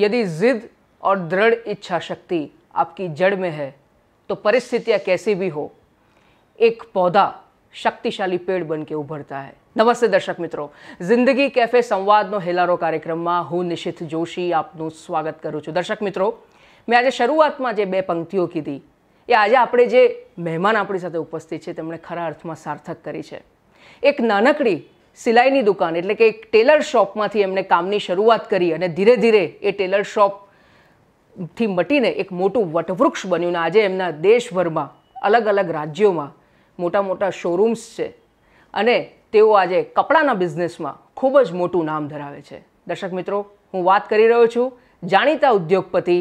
यदि जिद और दृढ़ इच्छा शक्ति आपकी जड़ में है तो परिस्थितियाँ कैसी भी हो एक पौधा શક્તિશાળી પેડ બનકે ઉભરતા હૈ નમસ્તે દર્શક મિત્રો જિંદગી કેફે સંવાદનો હેલારો કાર્યક્રમમાં હું નિશિત જોશી આપનું સ્વાગત કરું છું દર્શક મિત્રો મેં આજે શરૂઆતમાં જે બે પંક્તિઓ કીધી એ આજે આપણે જે મહેમાન આપણી સાથે ઉપસ્થિત છે તેમણે ખરા અર્થમાં સાર્થક કરી છે એક નાનકડી સિલાઈની દુકાન એટલે કે એક ટેલર શોપમાંથી એમને કામની શરૂઆત કરી અને ધીરે ધીરે એ ટેલર શોપથી મટીને એક મોટું વટવૃક્ષ બન્યું આજે એમના દેશભરમાં અલગ અલગ રાજ્યોમાં મોટા મોટા શોરૂમ્સ છે અને તેઓ આજે કપડાના બિઝનેસમાં ખૂબ જ મોટું નામ ધરાવે છે દર્શક મિત્રો હું વાત કરી રહ્યો છું જાણીતા ઉદ્યોગપતિ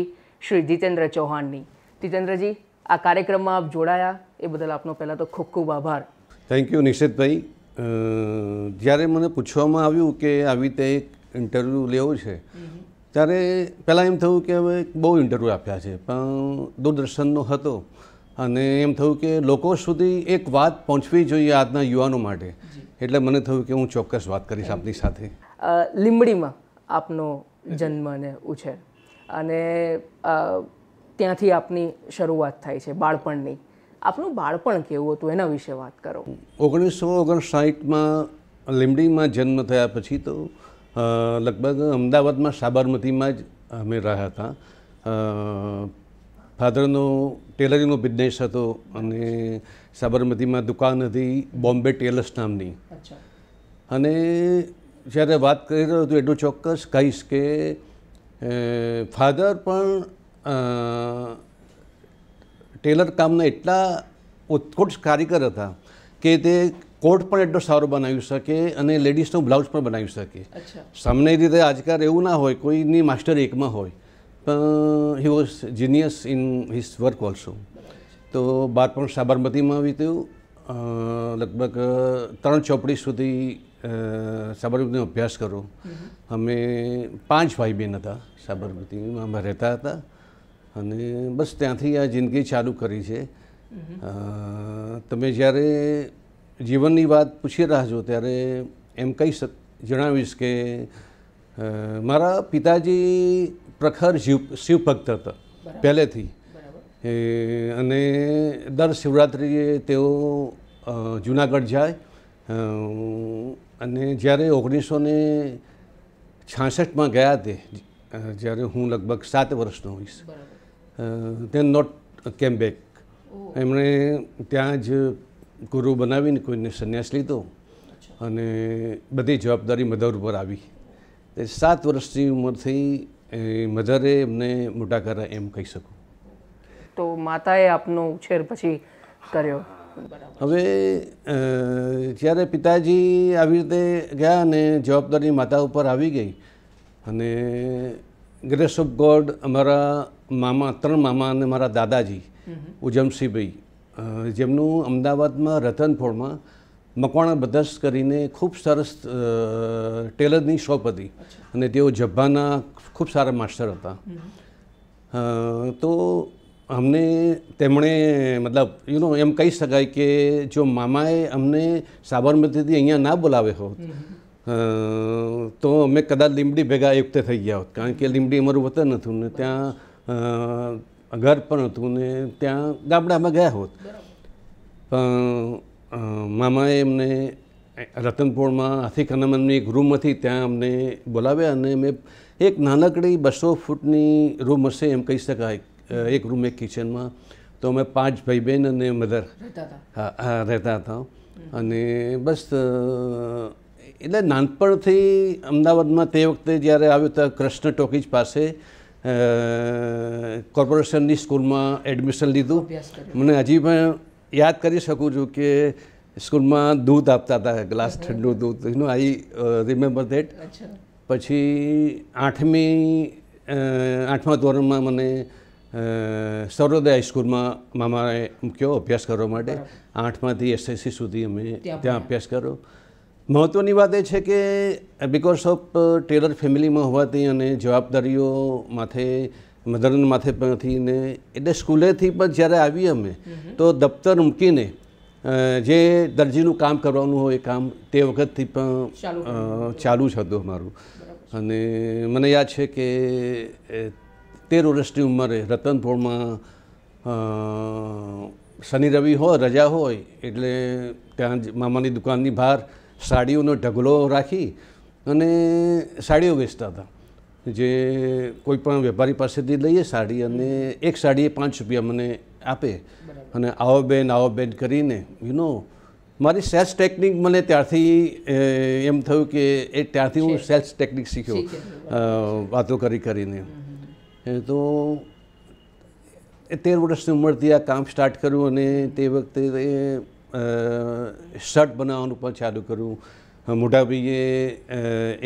શ્રી જીતેન્દ્ર ચૌહાણની જીતેન્દ્રજી આ કાર્યક્રમમાં આપ જોડાયા એ બદલ આપનો પહેલાં તો ખૂબ ખૂબ આભાર થેન્ક યુ નિશ્ચિતભાઈ જ્યારે મને પૂછવામાં આવ્યું કે આવી રીતે એક ઇન્ટરવ્યૂ લેવો છે ત્યારે પહેલાં એમ થયું કે હવે બહુ ઇન્ટરવ્યૂ આપ્યા છે પણ દૂરદર્શનનો હતો અને એમ થયું કે લોકો સુધી એક વાત પહોંચવી જોઈએ આજના યુવાનો માટે એટલે મને થયું કે હું ચોક્કસ વાત કરીશ આપની સાથે લીંબડીમાં આપનો જન્મ અને ઉછેર અને ત્યાંથી આપની શરૂઆત થાય છે બાળપણની આપનું બાળપણ કેવું હતું એના વિશે વાત કરો ઓગણીસો ઓગણસાઠમાં લીમડીમાં જન્મ થયા પછી તો લગભગ અમદાવાદમાં સાબરમતીમાં જ અમે રહ્યા હતા ફાધરનો ટેલરિંગનો બિઝનેસ હતો અને સાબરમતીમાં દુકાન હતી બોમ્બે ટેલર્સ નામની અને જ્યારે વાત કરી રહ્યો હતો એટલું ચોક્કસ કહીશ કે ફાધર પણ ટેલર કામના એટલા ઉત્કૃષ્ટ કારીગર હતા કે તે કોટ પણ એટલો સારો બનાવી શકે અને લેડીઝનો બ્લાઉઝ પણ બનાવી શકે સામાન્ય રીતે આજકાલ એવું ના હોય કોઈની માસ્ટર એકમાં હોય પણ he was genius in his work also તો બાળપણ સાબરમતીમાં વીત્યું લગભગ ત્રણ ચોપડી સુધી સાબરમતીનો અભ્યાસ કરો અમે પાંચ ભાઈ બહેન હતા સાબરમતીમાં અમે રહેતા હતા અને બસ ત્યાંથી આ જિંદગી ચાલુ કરી છે તમે જ્યારે જીવનની વાત પૂછી રહ્યા છો ત્યારે એમ કહી શક જણાવીશ કે મારા પિતાજી પ્રખર શિવ શિવભક્ત હતા પહેલેથી અને દર શિવરાત્રિએ તેઓ જુનાગઢ જાય અને જ્યારે ઓગણીસો ને છાસઠમાં ગયા તે જ્યારે હું લગભગ સાત વર્ષનો હોઈશ દે નોટ કેમ બેક એમણે ત્યાં જ ગુરુ બનાવીને કોઈને સંન્યાસ લીધો અને બધી જવાબદારી મધર ઉપર આવી તે સાત વર્ષની ઉંમરથી મધરે એમને મોટા કર્યા એમ કહી શકું તો માતાએ આપનો ઉછેર પછી કર્યો હવે જ્યારે પિતાજી આવી રીતે ગયા અને જવાબદારી માતા ઉપર આવી ગઈ અને ગ્રેસ ઓફ ગોડ અમારા મામા ત્રણ મામા અને મારા દાદાજી ઉજમસિંહભાઈ જેમનું અમદાવાદમાં રતનપોળમાં મકવાણા બદસ કરીને ખૂબ સરસ ટેલરની શોપ હતી અને તેઓ જબ્બાના ખૂબ સારા માસ્ટર હતા તો અમને તેમણે મતલબ યુ નો એમ કહી શકાય કે જો મામાએ અમને સાબરમતીથી અહીંયા ના બોલાવે હોત તો અમે કદાચ લીંબડી ભેગા એકતે થઈ ગયા હોત કારણ કે લીમડી અમારું વતન હતું ને ત્યાં ઘર પણ હતું ને ત્યાં ગામડામાં ગયા હોત પણ મામાએ એમને રતનપોળમાં હાથી ખનમનની એક રૂમ હતી ત્યાં અમને બોલાવ્યા અને અમે એક નાનકડી બસો ફૂટની રૂમ હશે એમ કહી શકાય એક રૂમ એક કિચનમાં તો અમે પાંચ ભાઈ બહેન અને મધર હા રહેતા હતા અને બસ એટલે નાનપણથી અમદાવાદમાં તે વખતે જ્યારે આવ્યો ત્યારે કૃષ્ણ ટોકીજ પાસે કોર્પોરેશનની સ્કૂલમાં એડમિશન લીધું મને હજી પણ યાદ કરી શકું છું કે સ્કૂલમાં દૂધ આપતા હતા ગ્લાસ ઠંડુ દૂધ યુ આઈ રિમેમ્બર દેટ પછી આઠમી આઠમા ધોરણમાં મને સર્વોદય હાઈસ્કૂલમાં મામાએ મૂક્યો અભ્યાસ કરવા માટે આઠમાંથી એસએસસી સુધી અમે ત્યાં અભ્યાસ કર્યો મહત્ત્વની વાત એ છે કે બિકોઝ ઓફ ટેલર ફેમિલીમાં હોવાથી અને જવાબદારીઓ માથે મધરન માથે પરથી ને એટલે સ્કૂલેથી પણ જ્યારે આવીએ અમે તો દફતર મૂકીને જે દરજીનું કામ કરવાનું હોય એ કામ તે વખતથી પણ ચાલુ જ હતું અમારું અને મને યાદ છે કે તેર વર્ષની ઉંમરે રતનપોળમાં શનિ રવિ હોય રજા હોય એટલે ત્યાં મામાની દુકાનની બહાર સાડીઓનો ઢગલો રાખી અને સાડીઓ વેચતા હતા જે કોઈ પણ વેપારી પાસેથી લઈએ સાડી અને એક સાડીએ પાંચ રૂપિયા મને આપે અને આવો બેન આવો બેન કરીને યુ નો મારી સેલ્સ ટેકનિક મને ત્યારથી એમ થયું કે એ ત્યારથી હું સેલ્સ ટેકનિક શીખ્યો વાતો કરી કરીને એ તો તેર વર્ષની ઉંમરથી આ કામ સ્ટાર્ટ કર્યું અને તે વખતે શર્ટ બનાવવાનું પણ ચાલુ કર્યું મોટાભાઈએ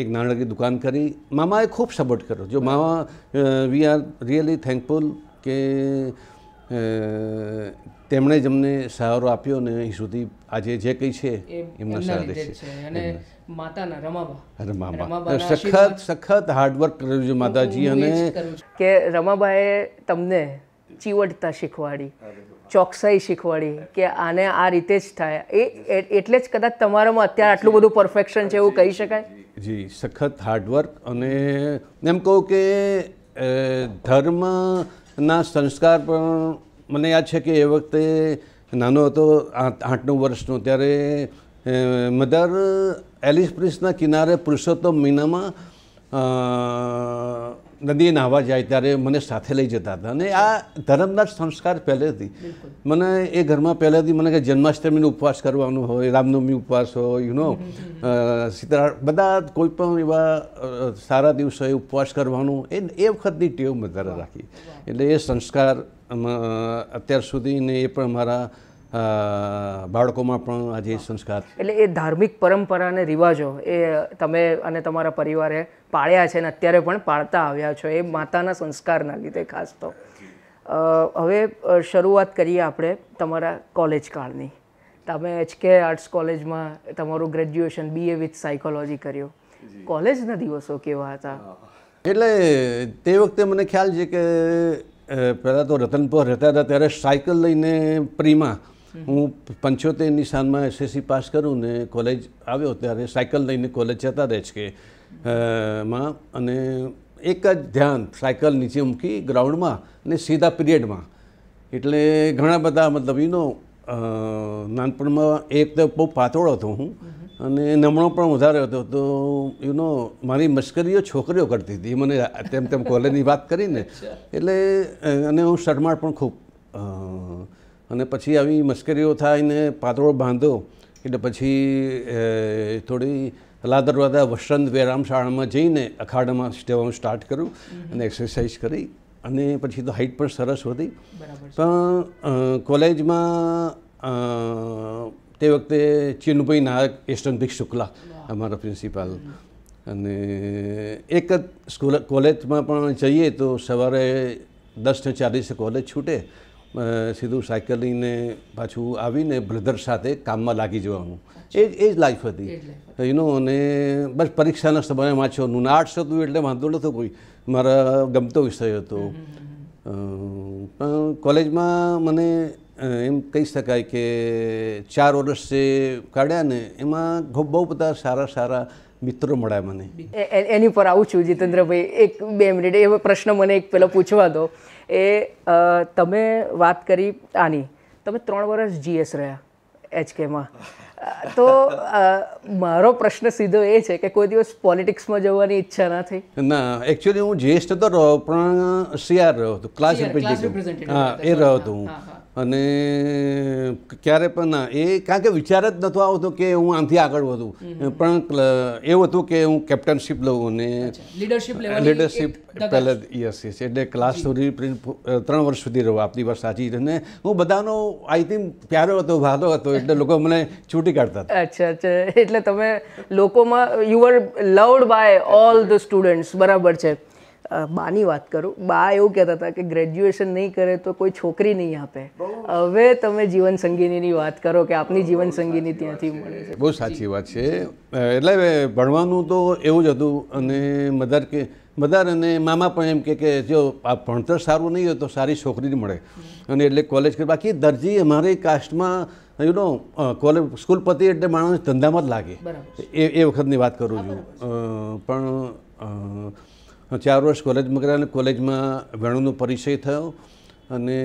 એક નાણાકીય દુકાન કરી મામાએ ખૂબ સપોર્ટ કર્યો જો મામા વી આર રિયલી થેન્કફુલ કે તેમણે જ અમને સહારો આપ્યો ને અહીં સુધી આજે જે કંઈ છે એમના સહારે છે અને માતાના સખત સખત હાર્ડવર્ક કર્યું છે માતાજી અને કે રમાબાએ તમને ચીવડતા શીખવાડી ચોકસાઈ શીખવાડી કે આને આ રીતે જ થાય એ એટલે જ કદાચ તમારામાં અત્યારે આટલું બધું પરફેક્શન છે એવું કહી શકાય જી સખત હાર્ડવર્ક અને એમ કહું કે ધર્મના સંસ્કાર પણ મને યાદ છે કે એ વખતે નાનો હતો આઠ નવ વર્ષનો ત્યારે મધર એલિસ પ્રિસના કિનારે પુરુષોત્તમ મહિનામાં નદીએ નાહવા જાય ત્યારે મને સાથે લઈ જતા હતા અને આ ધર્મના જ સંસ્કાર પહેલેથી મને એ ઘરમાં પહેલેથી મને કે જન્માષ્ટમીનો ઉપવાસ કરવાનો હોય રામનવમી ઉપવાસ હોય યુનો સીતારા બધા કોઈ પણ એવા સારા દિવસોએ ઉપવાસ કરવાનું એ એ વખતની ટેવ વધારે રાખી એટલે એ સંસ્કાર અત્યાર સુધી ને એ પણ મારા બાળકોમાં પણ આજે સંસ્કાર એટલે એ ધાર્મિક પરંપરા અને રિવાજો એ તમે અને તમારા પરિવારે પાળ્યા છે ને અત્યારે પણ પાળતા આવ્યા છો એ માતાના સંસ્કારના લીધે ખાસ તો હવે શરૂઆત કરીએ આપણે તમારા કોલેજ કાળની તમે એચકે આર્ટ્સ કોલેજમાં તમારું ગ્રેજ્યુએશન બીએ વિથ સાયકોલોજી કર્યું કોલેજના દિવસો કેવા હતા એટલે તે વખતે મને ખ્યાલ છે કે પહેલાં તો રતનપુર રહેતા હતા ત્યારે સાયકલ લઈને પ્રીમાં હું પંચોતેરની સાલમાં એસએસસી પાસ કરું ને કોલેજ આવ્યો ત્યારે સાયકલ લઈને કોલેજ જતા રહે રહેજકે માં અને એક જ ધ્યાન સાયકલ નીચે મૂકી ગ્રાઉન્ડમાં ને સીધા પીરિયડમાં એટલે ઘણા બધા મતલબ યુનો નાનપણમાં એક તો બહુ પાતળો હતો હું અને નમણો પણ વધારે હતો તો યુનો મારી મશ્કરીઓ છોકરીઓ કરતી હતી મને તેમ તેમ કોલેજની વાત કરીને એટલે અને હું શરમાળ પણ ખૂબ અને પછી આવી મશ્કરીઓ થાય ને પાતળો બાંધો એટલે પછી થોડી લાદરવાદા વસંત વ્યાયામ શાળામાં જઈને અખાડામાં સ્ટેવાનું સ્ટાર્ટ કર્યું અને એક્સરસાઇઝ કરી અને પછી તો હાઇટ પણ સરસ હતી પણ કોલેજમાં તે વખતે ચિનુભાઈ નાયક યશવંતભાઈ શુક્લા અમારા પ્રિન્સિપાલ અને એક જ સ્કૂલ કોલેજમાં પણ જઈએ તો સવારે દસને ચાલીસે કોલેજ છૂટે સીધું સાયકલ લઈને પાછું આવીને બ્રધર સાથે કામમાં લાગી જવાનું એ જ એ જ લાઈફ હતી એનો અને બસ પરીક્ષાના સમયે છો નું આર્ટ્સ હતું એટલે વાંધો નહોતો કોઈ મારા ગમતો વિષય હતો પણ કોલેજમાં મને એમ કહી શકાય કે ચાર વર્ષ જે કાઢ્યા ને એમાં બહુ બધા સારા સારા મિત્રો મળ્યા મને એની પર આવું છું જીતેન્દ્રભાઈ એક બે મિનિટ એ પ્રશ્ન મને એક પહેલાં પૂછવા દો એ તમે વાત કરી આની તમે ત્રણ વર્ષ જીએસ રહ્યા એચકેમાં તો મારો પ્રશ્ન સીધો એ છે કે કોઈ દિવસ પોલિટિક્સમાં જવાની ઈચ્છા ના થઈ ના એકચ્યુઅલી હું જીએસ નતો રહ્યો પણ સીઆર રહ્યો હતો ક્લાસ રિપ્રેઝેન્ટેટિવ હા એ રહ્યો હતો હું અને ક્યારે પણ ના એ કારણ કે વિચાર જ નહોતો આવતો કે હું આમથી આગળ વધું પણ એવું હતું કે હું કેપ્ટનશીપ લઉં અને લીડરશિપ લીડરશિપ પહેલાં યસ યસ એટલે ક્લાસ સુધી ત્રણ વર્ષ સુધી રહું આપની વાત સાચી અને હું બધાનો આઈ થિંક પ્યારો હતો વાતો હતો એટલે લોકો મને છૂટી કાઢતા હતા અચ્છા અચ્છા એટલે તમે લોકોમાં you loved by all the students બરાબર છે બાની વાત કરું બા એવું કહેતા હતા કે ગ્રેજ્યુએશન નહીં કરે તો કોઈ છોકરી નહીં આપે હવે તમે જીવન સંગીનીની વાત કરો કે આપની જીવન સંગીની ત્યાંથી મળે છે બહુ સાચી વાત છે એટલે ભણવાનું તો એવું જ હતું અને મધાર કે મધાર અને મામા પણ એમ કે કે જો આ ભણતર સારું નહીં હોય તો સારી છોકરી જ મળે અને એટલે કોલેજ કરી બાકી દરજી અમારી કાસ્ટમાં યુ નો કોલેજ સ્કૂલ પતિ એટલે માણસ ધંધામાં જ લાગે એ એ વખતની વાત કરું છું પણ ચાર વર્ષ કોલેજમાં કર્યા અને કોલેજમાં વેણુનો પરિચય થયો અને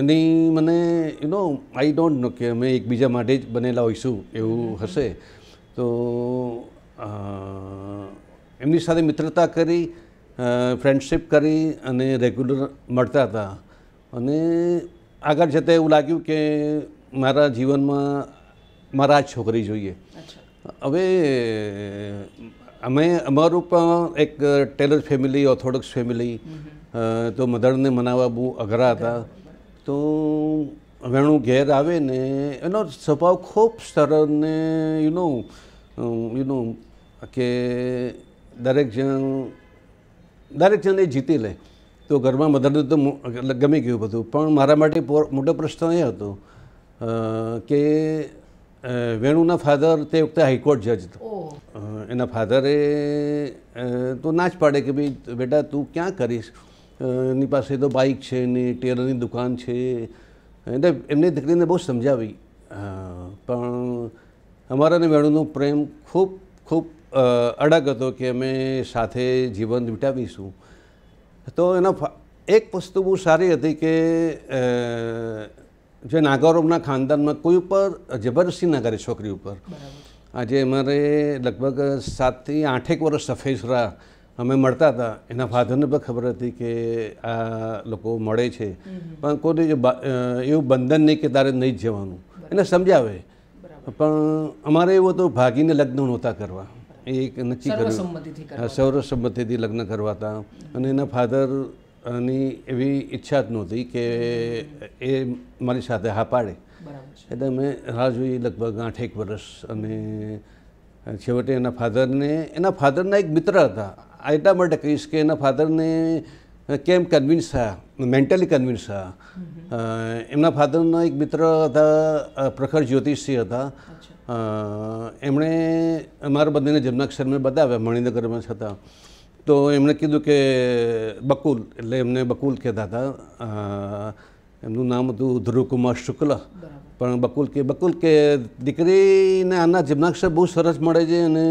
એની મને you know I don't know કે અમે એકબીજા માટે જ બનેલા હોઈશું એવું હશે તો એમની સાથે મિત્રતા કરી ફ્રેન્ડશિપ કરી અને રેગ્યુલર મળતા હતા અને આગળ જતાં એવું લાગ્યું કે મારા જીવનમાં મારા જ છોકરી જોઈએ હવે અમે અમારું પણ એક ટેલર ફેમિલી ઓર્થોડોક્સ ફેમિલી તો મધરને મનાવવા બહુ અઘરા હતા તો વેણું ઘેર આવે ને એનો સ્વભાવ ખૂબ સરળ ને યુ નો યુ નો કે દરેક જણ દરેક જણ એ જીતી લે તો ઘરમાં મધરને તો ગમી ગયું બધું પણ મારા માટે મોટો પ્રશ્ન એ હતો કે વેણુના ફાધર તે વખતે હાઈકોર્ટ જજ હતો એના ફાધરે તો ના જ પાડે કે ભાઈ બેટા તું ક્યાં કરીશ એની પાસે તો બાઇક છે ને ટેલરની દુકાન છે એટલે એમને દીકરીને બહુ સમજાવી પણ અમારાને વેણુનો પ્રેમ ખૂબ ખૂબ અડગ હતો કે અમે સાથે જીવન વિટાવીશું તો એના એક વસ્તુ બહુ સારી હતી કે જે નાગારોમના ખાનદાનમાં કોઈ ઉપર જબરદસ્તી ના કરે છોકરી ઉપર આજે અમારે લગભગ સાતથી આઠેક વર્ષ સફેસરા અમે મળતા હતા એના ફાધરને પણ ખબર હતી કે આ લોકો મળે છે પણ કોઈ એવું બંધન નહીં કે તારે નહીં જ જવાનું એને સમજાવે પણ અમારે એવું હતું ભાગીને લગ્ન નહોતા કરવા એ નક્કી કર્યું સર્વસંમતિથી લગ્ન કરવા હતા અને એના ફાધર ની એવી ઈચ્છા જ નહોતી કે એ મારી સાથે હા પાડે એટલે મેં રાહ જોઈ લગભગ આઠેક વર્ષ અને છેવટે એના ફાધરને એના ફાધરના એક મિત્ર હતા આ એટલા માટે કહીશ કે એના ફાધરને કેમ કન્વિન્સ થયા મેન્ટલી કન્વિન્સ થયા એમના ફાધરના એક મિત્ર હતા પ્રખર જ્યોતિષી હતા એમણે અમારા બધાને જન્માક્ષર મેં બતાવ્યા મણિનગરમાં છતાં તો એમણે કીધું કે બકુલ એટલે એમને બકુલ કહેતા હતા એમનું નામ હતું ધ્રુવકુમાર શુક્લ પણ બકુલ કે બકુલ કે દીકરીને આના જિમ્નાક્ષર બહુ સરસ મળે છે અને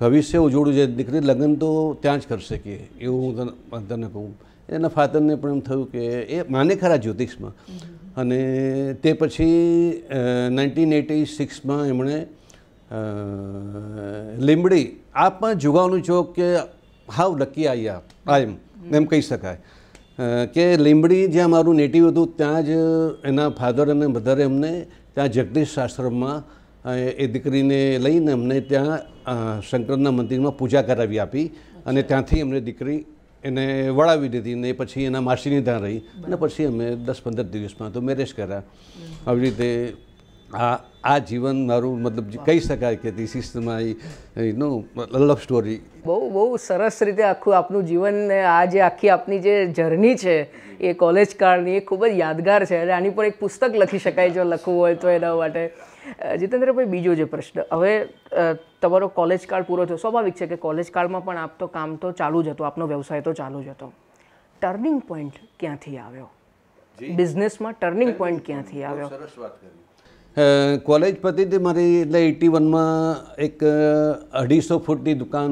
ભવિષ્ય ઉજોડું છે દીકરી લગ્ન તો ત્યાં જ કરશે કે એવું હું તને કહું એના ફાધરને પણ એમ થયું કે એ માને ખરા જ્યોતિષમાં અને તે પછી નાઇન્ટીન એટી સિક્સમાં એમણે લીમડી આ પણ જુગાવનું ચોક કે હાવ લકી આઈ આ ટાઈમ એમ કહી શકાય કે લીંબડી જ્યાં મારું નેટિવ હતું ત્યાં જ એના ફાધર અને મધરે અમને ત્યાં જગદીશ આશ્રમમાં એ દીકરીને લઈને અમને ત્યાં શંકરના મંદિરમાં પૂજા કરાવી આપી અને ત્યાંથી અમને દીકરી એને વળાવી દીધી ને પછી એના માસીની ત્યાં રહી અને પછી અમે દસ પંદર દિવસમાં તો મેરેજ કર્યા આવી રીતે આ આ જીવન મારું મતલબ કહી શકાય કે this is my no love story બહુ બહુ સરસ રીતે આખું આપનું જીવન આ જે આખી આપની જે જર્ની છે એ કોલેજ કાળની એ ખૂબ જ યાદગાર છે અને આની પર એક પુસ્તક લખી શકાય જો લખવું હોય તો એના માટે જીતેન્દ્રભાઈ બીજો જે પ્રશ્ન હવે તમારો કોલેજ કાળ પૂરો થયો સ્વાભાવિક છે કે કોલેજ કાળમાં પણ આપ તો કામ તો ચાલુ જ હતો આપનો વ્યવસાય તો ચાલુ જ હતો ટર્નિંગ પોઈન્ટ ક્યાંથી આવ્યો બિઝનેસમાં ટર્નિંગ પોઈન્ટ ક્યાંથી આવ્યો સરસ વાત કરી કોલેજ પતિથી મારી એટલે એટી વનમાં એક અઢીસો ફૂટની દુકાન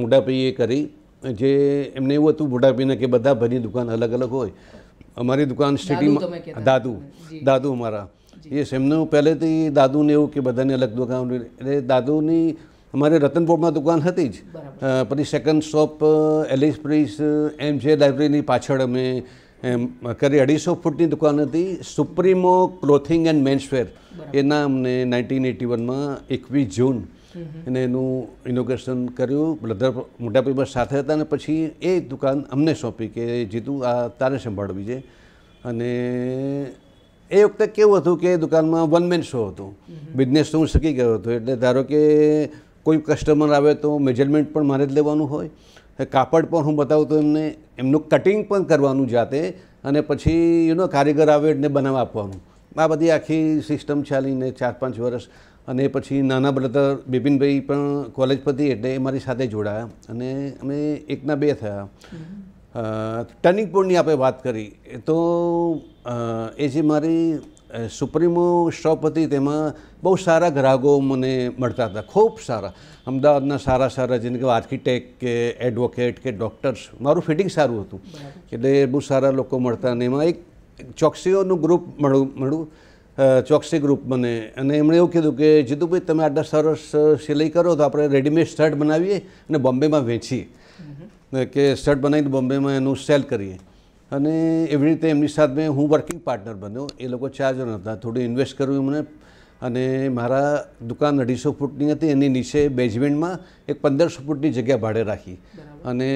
મોટાભાઈએ કરી જે એમને એવું હતું મોટાભાઈને કે બધા ભરી દુકાન અલગ અલગ હોય અમારી દુકાન સિટીમાં દાદુ દાદુ અમારા યસ એમનું પહેલેથી દાદુને એવું કે બધાને અલગ દુકાન એટલે દાદુની અમારે રતનપોળમાં દુકાન હતી જ પછી સેકન્ડ શોપ એલિસ પ્રીસ એમ જે લાઇબ્રેરીની પાછળ અમે એમ કરી અઢીસો ફૂટની દુકાન હતી સુપ્રીમો ક્લોથિંગ એન્ડ મેન્સવેર એના અમને નાઇન્ટીન એટી વનમાં એકવીસ જૂન અને એનું ઇનોગ્રેશન કર્યું બ્રધર મોટા પીબર સાથે હતા અને પછી એ દુકાન અમને સોંપી કે જીતું આ તારે સંભાળવી છે અને એ વખતે કેવું હતું કે દુકાનમાં વન મેન શો હતો બિઝનેસ તો હું શીખી ગયો હતો એટલે ધારો કે કોઈ કસ્ટમર આવે તો મેજરમેન્ટ પણ મારે જ લેવાનું હોય કાપડ પણ હું બતાવું તો એમને એમનું કટિંગ પણ કરવાનું જાતે અને પછી યુનો કારીગર આવે એટલે બનાવવા આપવાનું આ બધી આખી સિસ્ટમ ચાલીને ચાર પાંચ વર્ષ અને પછી નાના બ્રધર બિપિનભાઈ પણ કોલેજ પતી એટલે એ મારી સાથે જોડાયા અને અમે એકના બે થયા ટર્નિંગ પોઈન્ટની આપણે વાત કરી તો એ જે મારી સુપ્રીમો શોપ હતી તેમાં બહુ સારા ગ્રાહકો મને મળતા હતા ખૂબ સારા અમદાવાદના સારા સારા જેને કે આર્કિટેક કે એડવોકેટ કે ડૉક્ટર્સ મારું ફિટિંગ સારું હતું એટલે બહુ સારા લોકો મળતા અને એમાં એક ચોકસીઓનું ગ્રુપ મળું મળ્યું ચોકસી ગ્રુપ મને અને એમણે એવું કીધું કે જીતુભાઈ તમે આટલા સરસ સિલાઈ કરો તો આપણે રેડીમેડ શર્ટ બનાવીએ અને બોમ્બેમાં વેચીએ કે શર્ટ બનાવીને બોમ્બેમાં એનું સેલ કરીએ અને એવી રીતે એમની સાથે મેં હું વર્કિંગ પાર્ટનર બન્યો એ લોકો ચાર જણ હતા થોડું ઇન્વેસ્ટ કર્યું મને અને મારા દુકાન અઢીસો ફૂટની હતી એની નીચે બેઝમેન્ટમાં એક પંદરસો ફૂટની જગ્યા ભાડે રાખી અને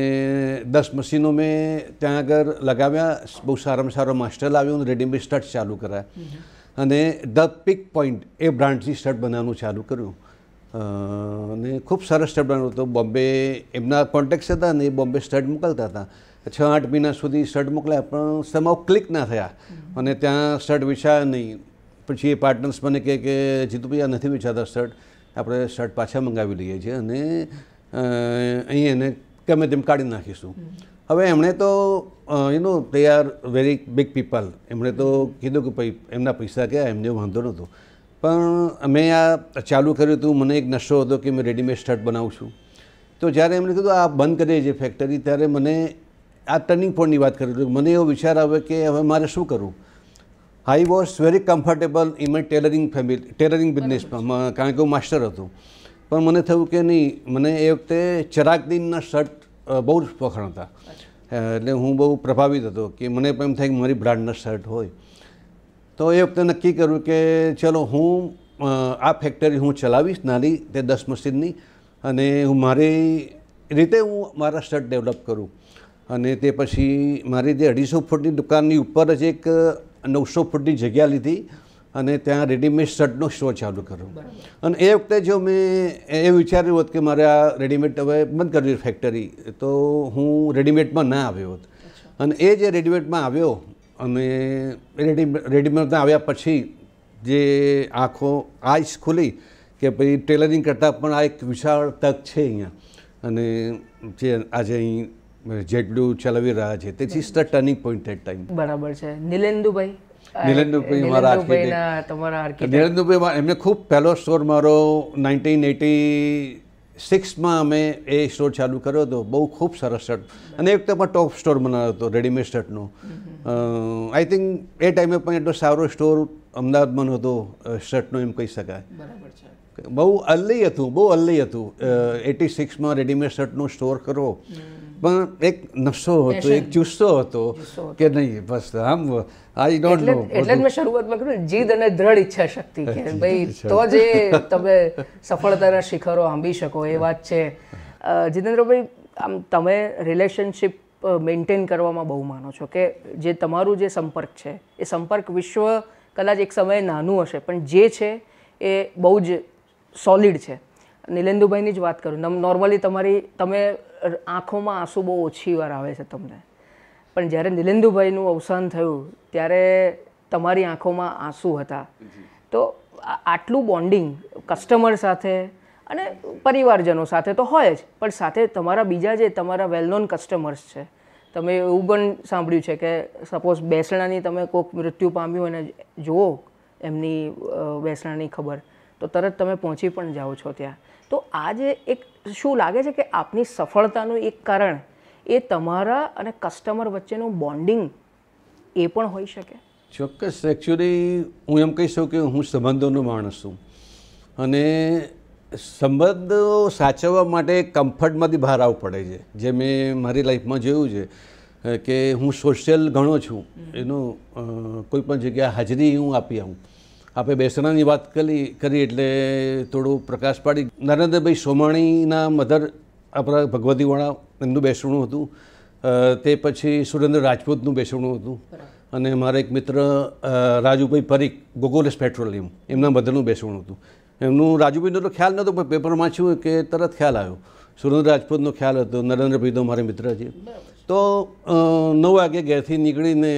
દસ મશીનો મેં ત્યાં આગળ લગાવ્યા બહુ સારામાં સારો માસ્ટર લાવ્યો અને રેડીમેડ સ્ટર્ટ ચાલુ કરાયા અને ધ પિક પોઈન્ટ એ બ્રાન્ડથી શર્ટ બનાવવાનું ચાલુ કર્યું અને ખૂબ સરસ સ્ટડ બનાવ્યું હતું બોમ્બે એમના કોન્ટેક્ટ હતા અને એ બોમ્બે સ્ટર્ટ મોકલતા હતા છ આઠ મહિના સુધી શર્ટ મોકલાયા પણ સમાવ ક્લિક ના થયા અને ત્યાં શર્ટ વિછાયા નહીં પછી એ પાર્ટનર્સ મને કહે કે જીતુભાઈ આ નથી વિછાતા શર્ટ આપણે શર્ટ પાછા મંગાવી લઈએ છીએ અને અહીં એને ગમે તેમ કાઢી નાખીશું હવે એમણે તો you know they are very big people એમણે તો કીધું કે ભાઈ એમના પૈસા કયા એમને વાંધો નહોતો પણ મેં આ ચાલુ કર્યું હતું મને એક નશો હતો કે મેં રેડીમેડ શર્ટ બનાવું છું તો જ્યારે એમણે કીધું આ બંધ કરીએ છીએ ફેક્ટરી ત્યારે મને આ ટર્નિંગ પોઈન્ટની વાત કરું છું મને એવો વિચાર આવે કે હવે મારે શું કરવું I was very comfortable in my tailoring family tailoring બિઝનેસમાં કારણ કે હું માસ્ટર હતો પણ મને થયું કે નહીં મને એ વખતે ચરાક દિનના શર્ટ બહુ જ વખાણ હતા એટલે હું બહુ પ્રભાવિત હતો કે મને પણ એમ થાય કે મારી બ્રાન્ડના શર્ટ હોય તો એ વખતે નક્કી કર્યું કે ચલો હું આ ફેક્ટરી હું ચલાવીશ નાની તે દસ મશીનની અને હું મારી રીતે હું મારા શર્ટ ડેવલપ કરું અને તે પછી મારી તે અઢીસો ફૂટની દુકાનની ઉપર જ એક નવસો ફૂટની જગ્યા લીધી અને ત્યાં રેડીમેડ શર્ટનો શો ચાલુ કર્યો અને એ વખતે જો મેં એ વિચાર્યું હોત કે મારે આ રેડીમેડ હવે બંધ કરવી ફેક્ટરી તો હું રેડીમેડમાં ના આવ્યો હોત અને એ જે રેડીમેડમાં આવ્યો અને રેડીમેડ રેડીમેડમાં આવ્યા પછી જે આંખો આઈસ ખુલી કે ભાઈ ટેલરિંગ કરતાં પણ આ એક વિશાળ તક છે અહીંયા અને જે આજે અહીં જેટલું ચલાવી રહ્યા છે તેથી is turning point at time બરાબર છે નિલેન્દુભાઈ નિલેન્દુભાઈ મારા આર્કિટેક્ટ તમારા નિલેન્દુભાઈ એમને ખૂબ પહેલો સ્ટોર મારો નાઇન્ટીન એટી સિક્સમાં અમે એ સ્ટોર ચાલુ કર્યો હતો બહુ ખૂબ સરસ શર્ટ અને એક તો ટોપ સ્ટોર બનાવ્યો હતો રેડીમેડ શર્ટનો આઈ થિંક એ ટાઈમે પણ એટલો સારો સ્ટોર અમદાવાદમાં નહોતો શર્ટનો એમ કહી શકાય બહુ અલ્લી હતું બહુ અલ્લી હતું એટી સિક્સમાં રેડીમેડ શર્ટનો સ્ટોર કરવો પણ એક નશો હતો એક જુસ્સો હતો કે નહીં બસ આમ આઈ ડોન્ટ નો એટલે મેં શરૂઆતમાં કહ્યું જીદ અને દ્રઢ ઈચ્છા શક્તિ કે ભાઈ તો જે તમે સફળતાના શિખરો આંબી શકો એ વાત છે જીતેન્દ્રભાઈ આમ તમે રિલેશનશિપ મેન્ટેન કરવામાં બહુ માનો છો કે જે તમારું જે સંપર્ક છે એ સંપર્ક વિશ્વ કદાચ એક સમયે નાનું હશે પણ જે છે એ બહુ જ સોલિડ છે નિલેન્દુભાઈની જ વાત કરું નોર્મલી તમારી તમે આંખોમાં આંસુ બહુ ઓછી વાર આવે છે તમને પણ જ્યારે નિલેન્દુભાઈનું અવસાન થયું ત્યારે તમારી આંખોમાં આંસુ હતા તો આટલું બોન્ડિંગ કસ્ટમર સાથે અને પરિવારજનો સાથે તો હોય જ પણ સાથે તમારા બીજા જે તમારા વેલ નોન કસ્ટમર્સ છે તમે એવું પણ સાંભળ્યું છે કે સપોઝ બેસણાની તમે કોઈક મૃત્યુ પામ્યું અને જુઓ એમની બેસણાની ખબર તો તરત તમે પહોંચી પણ જાઓ છો ત્યાં તો આ જે એક શું લાગે છે કે આપની સફળતાનું એક કારણ એ તમારા અને કસ્ટમર વચ્ચેનું બોન્ડિંગ એ પણ હોઈ શકે ચોક્કસ એકચ્યુઅલી હું એમ કહી શકું કે હું સંબંધોનો માણસ છું અને સંબંધો સાચવવા માટે કમ્ફર્ટમાંથી બહાર આવવું પડે છે જે મેં મારી લાઈફમાં જોયું છે કે હું સોશિયલ ઘણો છું એનું કોઈ પણ જગ્યાએ હાજરી હું આપી આવું આપણે બેસણાની વાત કરી કરી એટલે થોડું પ્રકાશ પાડી નરેન્દ્રભાઈ સોમાણીના મધર આપણા ભગવતીવાળા એમનું બેસણું હતું તે પછી સુરેન્દ્ર રાજપૂતનું બેસણું હતું અને મારા એક મિત્ર રાજુભાઈ પરીખ ગોગોલેસ પેટ્રોલિયમ એમના મધરનું બેસણું હતું એમનું રાજુભાઈનો તો ખ્યાલ નહોતો પણ પેપરમાં છું કે તરત ખ્યાલ આવ્યો સુરેન્દ્ર રાજપૂતનો ખ્યાલ હતો નરેન્દ્રભાઈ તો મારા મિત્ર છે તો નવ વાગે ઘેરથી નીકળીને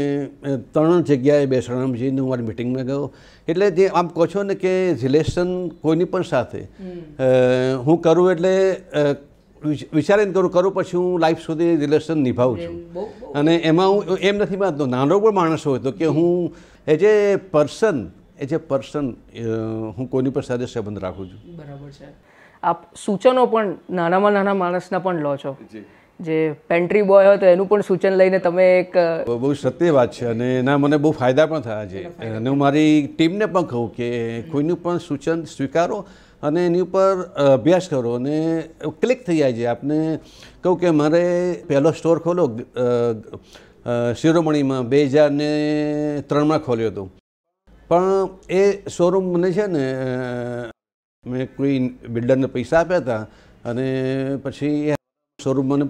ત્રણ જગ્યાએ બેસણામ જઈને હું મારી મિટિંગમાં ગયો એટલે જે આમ કહો છો ને કે રિલેશન કોઈની પણ સાથે હું કરું એટલે વિચારીને કરું કરું પછી હું લાઈફ સુધી રિલેશન નિભાવું છું અને એમાં હું એમ નથી માનતો નાનો પણ માણસ હોય તો કે હું એજ એ પર્સન એજ એ પર્સન હું કોઈની પણ સાથે સંબંધ રાખું છું બરાબર છે આપ સૂચનો પણ નાનામાં નાના માણસના પણ લો છો જે પેન્ટ્રી બોય હોય તો એનું પણ સૂચન લઈને તમે એક બહુ સત્ય વાત છે અને એના મને બહુ ફાયદા પણ થયા છે અને હું મારી ટીમને પણ કહું કે કોઈનું પણ સૂચન સ્વીકારો અને એની ઉપર અભ્યાસ કરો અને ક્લિક થઈ જાય છે આપને કહું કે મારે પહેલો સ્ટોર ખોલો શિરોમણીમાં બે હજાર ને ત્રણમાં ખોલ્યો હતો પણ એ શોરૂમ મને છે ને મેં કોઈ બિલ્ડરને પૈસા આપ્યા હતા અને પછી એ શોરૂમ મને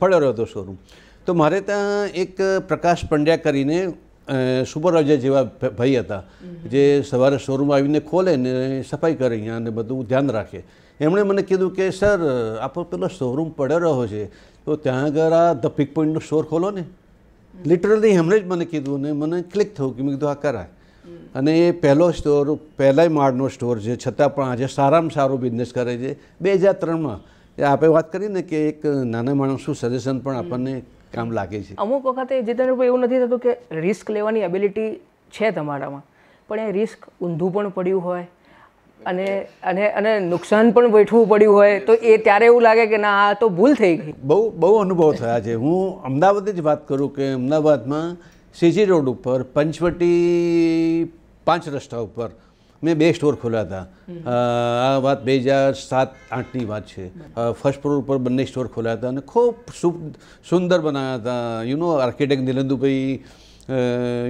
પડેલો હતો શોરૂમ તો મારે ત્યાં એક પ્રકાશ પંડ્યા કરીને સુપરવાઇઝર જેવા ભાઈ હતા જે સવારે શોરૂમ આવીને ખોલે ને સફાઈ કરે અહીંયા ને બધું ધ્યાન રાખે એમણે મને કીધું કે સર આપણો પેલો શોરૂમ પડ્યો રહ્યો છે તો ત્યાં આગળ આ ધ પિક પોઈન્ટનો શોર ખોલો ને લિટરલી એમણે જ મને કીધું ને મને ક્લિક થયું કે મેં કીધું આ કરાય અને એ પહેલો સ્ટોર પહેલાંય માળનો સ્ટોર છે છતાં પણ આજે સારામાં સારો બિઝનેસ કરે છે બે હજાર ત્રણમાં આપણે વાત કરીને કે એક નાના માણસનું સજેશન પણ આપણને કામ લાગે છે અમુક વખતે જીતેન્દ્રભાઈ એવું નથી થતું કે રિસ્ક લેવાની એબિલિટી છે તમારામાં પણ એ રિસ્ક ઊંધું પણ પડ્યું હોય અને અને અને નુકસાન પણ બેઠવું પડ્યું હોય તો એ ત્યારે એવું લાગે કે ના આ તો ભૂલ થઈ ગઈ બહુ બહુ અનુભવ થયા છે હું અમદાવાદ જ વાત કરું કે અમદાવાદમાં સીજી રોડ ઉપર પંચવટી પાંચ રસ્તા ઉપર મેં બે સ્ટોર ખોલ્યા હતા આ વાત બે હજાર સાત આઠની વાત છે ફર્સ્ટ ફ્લોર ઉપર બંને સ્ટોર ખોલ્યા હતા અને ખૂબ સુંદર બનાવ્યા હતા યુનો આર્કિટેક્ટ નિલંદુભાઈ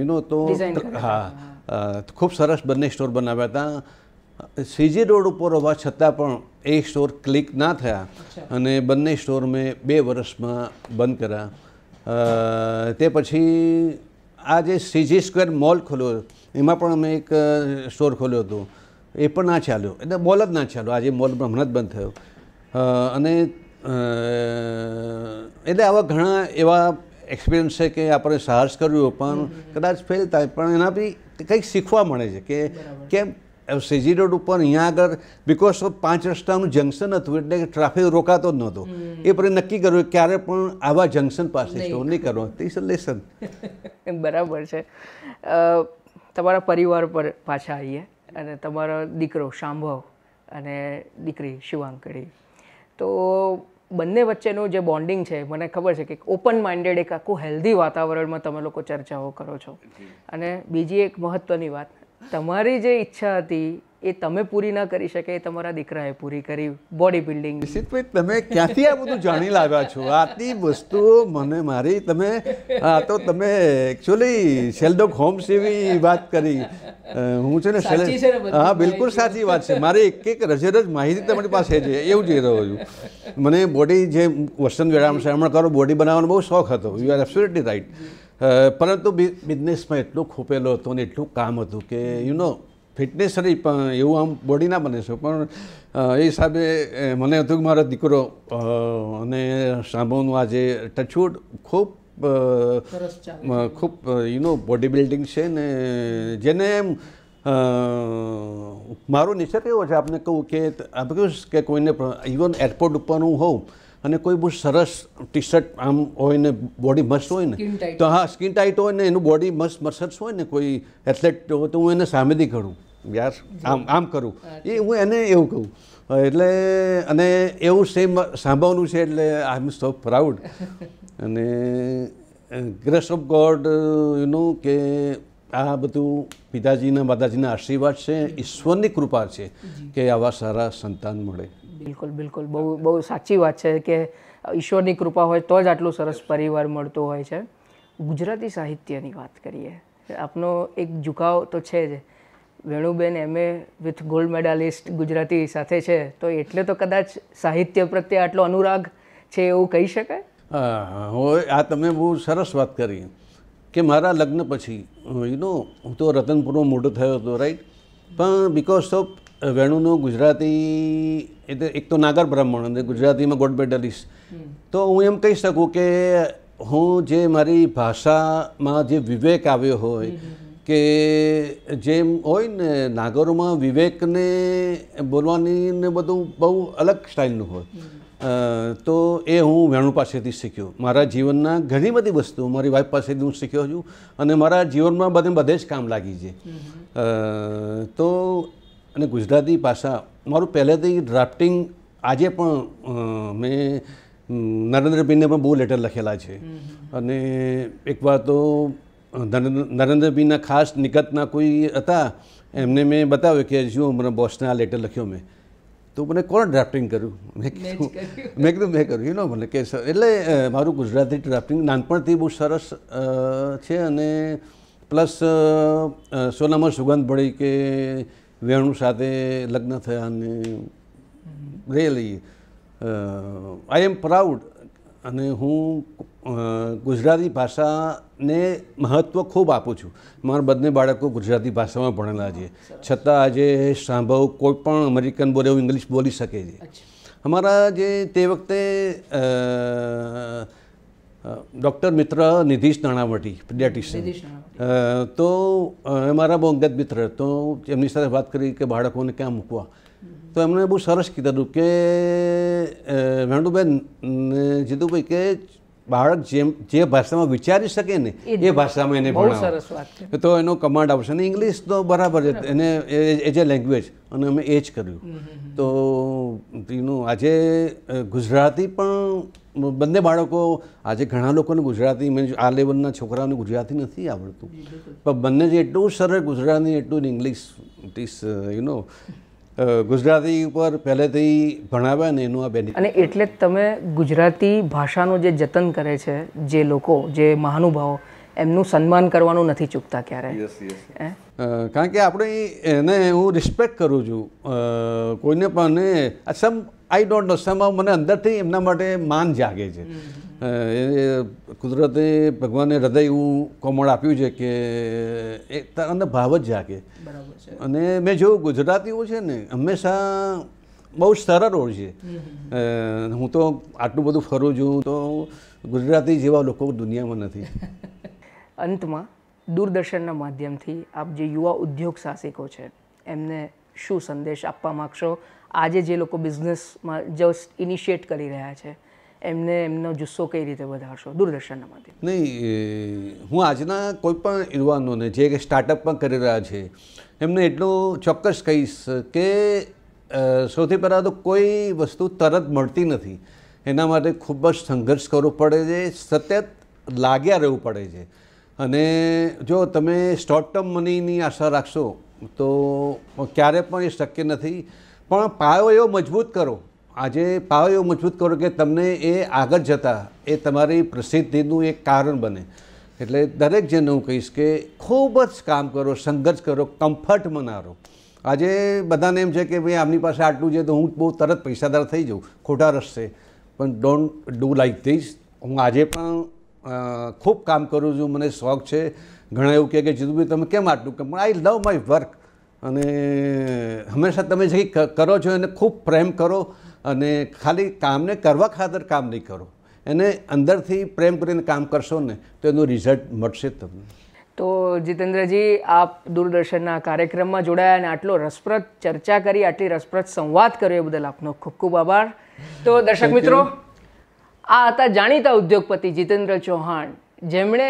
યુનો તો હા ખૂબ સરસ બંને સ્ટોર બનાવ્યા હતા સીજી રોડ ઉપર હોવા છતાં પણ એ સ્ટોર ક્લિક ના થયા અને બંને સ્ટોર મેં બે વર્ષમાં બંધ કર્યા તે પછી આ જે સીજી સ્ક્વેર મોલ ખોલ્યો એમાં પણ અમે એક સ્ટોર ખોલ્યો હતો એ પણ ના ચાલ્યો એટલે મોલ જ ના ચાલ્યો આજે મોલ હમણાં જ બંધ થયો અને એટલે આવા ઘણા એવા એક્સપિરિયન્સ છે કે આપણે સાહસ કર્યું પણ કદાચ ફેલ થાય પણ એના બી કંઈક શીખવા મળે છે કે કેમ સેજી રોડ ઉપર અહીંયા આગળ બિકોઝ પાંચ રસ્તાનું જંક્શન હતું એટલે ટ્રાફિક રોકાતો જ નહોતો એ પર નક્કી કર્યું ક્યારે પણ આવા જંક્શન પાસે સ્ટોર નહીં કરો તે ઇઝ અ લેસન બરાબર છે તમારા પરિવાર પર પાછા આવીએ અને તમારો દીકરો શાંભવ અને દીકરી શિવાંકડી તો બંને વચ્ચેનું જે બોન્ડિંગ છે મને ખબર છે કે ઓપન માઇન્ડેડ એક આખું હેલ્ધી વાતાવરણમાં તમે લોકો ચર્ચાઓ કરો છો અને બીજી એક મહત્ત્વની વાત તમારી જે ઈચ્છા હતી એ તમે પૂરી ના કરી શકે એ તમારા દીકરાએ પૂરી કરી બોડી બિલ્ડિંગ નિશ્ચિતભાઈ તમે ક્યાંથી આ બધું જાણી લાવ્યા છો આટલી વસ્તુઓ મને મારી તમે આ તો તમે એકચ્યુઅલી શેલડોક હોમ્સ એવી વાત કરી હું છે ને હા બિલકુલ સાચી વાત છે મારે એક એક રજે રજ માહિતી તમારી પાસે છે એવું જોઈ રહ્યો છું મને બોડી જે વસંત વેળામ છે કરો બોડી બનાવવાનો બહુ શોખ હતો યુ આર એબ્સોલ્યુટલી રાઈટ પરંતુ બિઝનેસમાં એટલું ખૂપેલો હતો ને એટલું કામ હતું કે યુનો ફિટનેસ રહી પણ એવું આમ બોડી ના બને છે પણ એ હિસાબે મને હતું કે મારો દીકરો અને સાંભળવાનું આજે ટચવુડ ખૂબ ખૂબ યુનો બોડી બિલ્ડિંગ છે ને જેને એમ મારો નિસર્ગ એવો છે આપને કહું કે આપણે કહ્યું કે કોઈને ઇવન એરપોર્ટ ઉપર હું હોઉં અને કોઈ બહુ સરસ ટી શર્ટ આમ હોય ને બોડી મસ્ત હોય ને તો હા સ્કિન ટાઈટ હોય ને એનું બોડી મસ્ત મસર્સ હોય ને કોઈ એથ્લેટ હોય તો હું એને સામેથી કરું યાર આમ આમ કરું એ હું એને એવું કહું એટલે અને એવું સેમ સાંભળવાનું છે એટલે આઈ એમ સો પ્રાઉડ અને ગ્રેસ ઓફ ગોડ યુ કે આ બધું પિતાજીના માતાજીના આશીર્વાદ છે ઈશ્વરની કૃપા છે કે આવા સારા સંતાન મળે બિલકુલ બિલકુલ બહુ બહુ સાચી વાત છે કે ઈશ્વરની કૃપા હોય તો જ આટલું સરસ પરિવાર મળતું હોય છે ગુજરાતી સાહિત્યની વાત કરીએ આપનો એક ઝુકાવ તો છે જ વેણુબેન M A with gold medalist Gujarati સાથે છે તો એટલે તો કદાચ સાહિત્ય પ્રત્યે આટલો અનુરાગ છે એવું કહી શકાય હા આ તમે બહુ સરસ વાત કરી કે મારા લગ્ન પછી યુ નો હું તો રતનપુરમાં મોટો થયો હતો રાઈટ પણ બિકોઝ ઓફ વેણુનું ગુજરાતી એટલે એક તો નાગર બ્રાહ્મણ અને ગુજરાતીમાં ગોડ મેડલિસ્ટ તો હું એમ કહી શકું કે હું જે મારી ભાષામાં જે વિવેક આવ્યો હોય કે જેમ હોય ને નાગરોમાં વિવેકને બોલવાની ને બધું બહુ અલગ સ્ટાઇલનું હોય તો એ હું વેણુ પાસેથી શીખ્યો મારા જીવનના ઘણી બધી વસ્તુ મારી વાઈફ પાસેથી હું શીખ્યો છું અને મારા જીવનમાં બધે બધે જ કામ લાગી છે તો અને ગુજરાતી ભાષા મારું પહેલેથી ડ્રાફ્ટિંગ આજે પણ મેં નરેન્દ્રભાઈને પણ બહુ લેટર લખેલા છે અને એકવાર તો નરેન્દ્રભાઈના ખાસ નિકટના કોઈ હતા એમને મેં બતાવ્યું કે જો મને બોસને આ લેટર લખ્યો મેં તો મને કોણ ડ્રાફ્ટિંગ કર્યું મેં કીધું મેં કીધું મેં કર્યું એનો મને કે એટલે મારું ગુજરાતી ડ્રાફ્ટિંગ નાનપણથી બહુ સરસ છે અને પ્લસ સોનામાં સુગંધ પડી કે વેણુ સાથે લગ્ન થયા અને રહેલી આઈ એમ પ્રાઉડ અને હું ગુજરાતી ભાષાને મહત્ત્વ ખૂબ આપું છું મારા બંને બાળકો ગુજરાતી ભાષામાં ભણેલા છે છતાં આજે સાંભવ કોઈ પણ અમેરિકન બોલે ઇંગ્લિશ બોલી શકે છે અમારા જે તે વખતે ડૉક્ટર મિત્ર નિધિશ નાણાવટી પીડિયાટિશિયન તો મારા બહુ અંગત મિત્ર તો એમની સાથે વાત કરી કે બાળકોને ક્યાં મૂકવા તો એમણે બહુ સરસ કીધું કે વેણુબેન જીતુભાઈ કે બાળક જેમ જે ભાષામાં વિચારી શકે ને એ ભાષામાં એને ભણાવો તો એનો કમાન્ડ આવશે અને ઇંગ્લિશ તો બરાબર છે એને એજ એ લેંગ્વેજ અને અમે એ જ કર્યું તો એનું આજે ગુજરાતી પણ બંને બાળકો આજે ઘણા લોકોને ગુજરાતી મીન્સ આ લેવલના છોકરાઓને ગુજરાતી નથી આવડતું પણ બંને જે એટલું સરળ ગુજરાતી એટલું English it is you know Gujarati ઉપર પહેલેથી ભણાવ્યા ને એનું આ બેનિફિટ અને એટલે તમે ગુજરાતી ભાષાનું જે જતન કરે છે જે લોકો જે મહાનુભાવો એમનું સન્માન કરવાનું નથી ચૂકતા ક્યારે કારણ કે આપણે એને હું રિસ્પેક્ટ કરું છું કોઈને પણ સમ આઈ ડોન્ટ નો સમ મને અંદરથી એમના માટે માન જાગે છે એ કુદરતે ભગવાને હૃદય એવું કોમળ આપ્યું છે કે એ અંદર ભાવ જ જાગે અને મેં જોયું ગુજરાતીઓ છે ને હંમેશા બહુ સરળ હોય છે હું તો આટલું બધું ફરું છું તો ગુજરાતી જેવા લોકો દુનિયામાં નથી અંતમાં દૂરદર્શનના માધ્યમથી આપ જે યુવા ઉદ્યોગ સાહસિકો છે એમને શું સંદેશ આપવા માગશો આજે જે લોકો બિઝનેસમાં જસ્ટ ઇનિશિયેટ કરી રહ્યા છે એમને એમનો જુસ્સો કઈ રીતે વધારશો દૂરદર્શનના માધ્યમ નહીં હું આજના કોઈ પણ યુવાનોને જે સ્ટાર્ટઅપમાં કરી રહ્યા છે એમને એટલું ચોક્કસ કહીશ કે સૌથી પહેલાં તો કોઈ વસ્તુ તરત મળતી નથી એના માટે ખૂબ જ સંઘર્ષ કરવો પડે છે સતત લાગ્યા રહેવું પડે છે અને જો તમે શોર્ટ ટર્મ મનીની આશા રાખશો તો ક્યારે પણ એ શક્ય નથી પણ પાયો એવો મજબૂત કરો આજે પાયો એવો મજબૂત કરો કે તમને એ આગળ જતાં એ તમારી પ્રસિદ્ધિનું એક કારણ બને એટલે દરેક જેને હું કહીશ કે ખૂબ જ કામ કરો સંઘર્ષ કરો કમ્ફર્ટ મનારો આજે બધાને એમ છે કે ભાઈ આમની પાસે આટલું છે તો હું બહુ તરત પૈસાદાર થઈ જાઉં ખોટા રસ્તે પણ ડોન્ટ ડૂ લાઈક ધીસ હું આજે પણ ખૂબ કામ કરું છું મને શોખ છે ઘણા એવું કહે કે જીતુભાઈ તમે કેમ આટલું કે પણ આઈ લવ માય વર્ક અને હંમેશા તમે જે કરો છો એને ખૂબ પ્રેમ કરો અને ખાલી કામને કરવા ખાતર કામ નહીં કરો એને અંદરથી પ્રેમ કરીને કામ કરશો ને તો એનું રિઝલ્ટ મળશે તમને તો જીતેન્દ્રજી આપ દૂરદર્શનના કાર્યક્રમમાં જોડાયા અને આટલો રસપ્રદ ચર્ચા કરી આટલી રસપ્રદ સંવાદ કર્યો એ બદલ આપનો ખૂબ ખૂબ આભાર તો દર્શક મિત્રો आता जाता उद्योगपति जितेंद्र चौहान जमने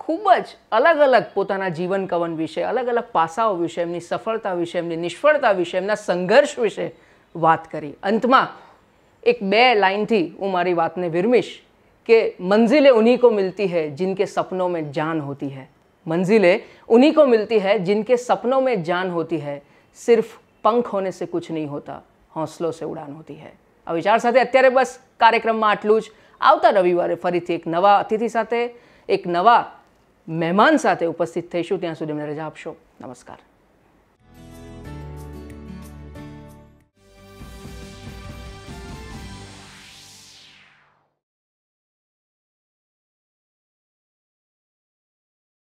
खूबज अलग अलग पोता जीवन कवन विषय अलग अलग पाओ विषय सफलता विषय निष्फलता विषय संघर्ष विषय बात करी अंत में एक बे लाइन थी हूँ मारी बात ने विरमीश के मंजिलें उन्हीं को मिलती है जिनके सपनों में जान होती है मंजिलें उन्हीं को मिलती है जिनके सपनों में जान होती है सिर्फ पंख होने से कुछ नहीं होता हौसलों से उड़ान होती है આ વિચાર સાથે અત્યારે બસ કાર્યક્રમમાં આટલું જ આવતા રવિવારે ફરીથી એક નવા અતિથિ સાથે એક નવા મહેમાન સાથે ઉપસ્થિત થઈશું ત્યાં સુધી મને રજા આપશો નમસ્કાર